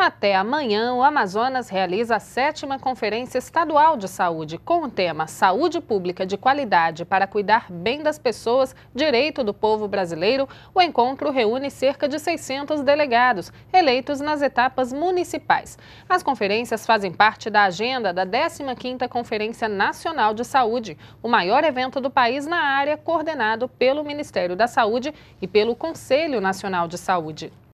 Até amanhã, o Amazonas realiza a sétima Conferência Estadual de Saúde, com o tema Saúde Pública de Qualidade para Cuidar Bem das Pessoas, Direito do Povo Brasileiro. O encontro reúne cerca de 600 delegados, eleitos nas etapas municipais. As conferências fazem parte da agenda da 15ª Conferência Nacional de Saúde, o maior evento do país na área, coordenado pelo Ministério da Saúde e pelo Conselho Nacional de Saúde.